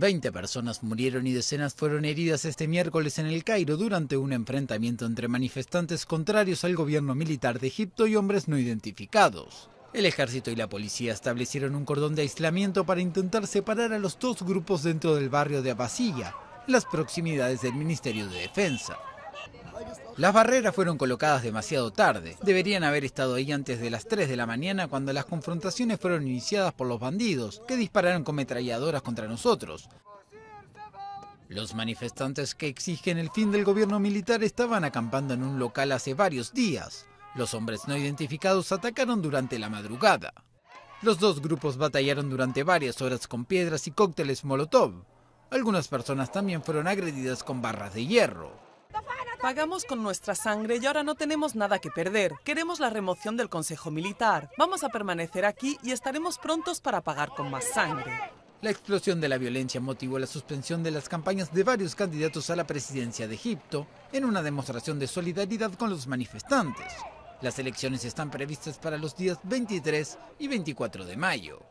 Veinte personas murieron y decenas fueron heridas este miércoles en el Cairo durante un enfrentamiento entre manifestantes contrarios al gobierno militar de Egipto y hombres no identificados. El ejército y la policía establecieron un cordón de aislamiento para intentar separar a los dos grupos dentro del barrio de Abasilla, las proximidades del Ministerio de Defensa. Las barreras fueron colocadas demasiado tarde. Deberían haber estado ahí antes de las 3 de la mañana cuando las confrontaciones fueron iniciadas por los bandidos, que dispararon con metralladoras contra nosotros. Los manifestantes que exigen el fin del gobierno militar estaban acampando en un local hace varios días. Los hombres no identificados atacaron durante la madrugada. Los dos grupos batallaron durante varias horas con piedras y cócteles Molotov. Algunas personas también fueron agredidas con barras de hierro. Pagamos con nuestra sangre y ahora no tenemos nada que perder. Queremos la remoción del Consejo Militar. Vamos a permanecer aquí y estaremos prontos para pagar con más sangre. La explosión de la violencia motivó la suspensión de las campañas de varios candidatos a la presidencia de Egipto en una demostración de solidaridad con los manifestantes. Las elecciones están previstas para los días 23 y 24 de mayo.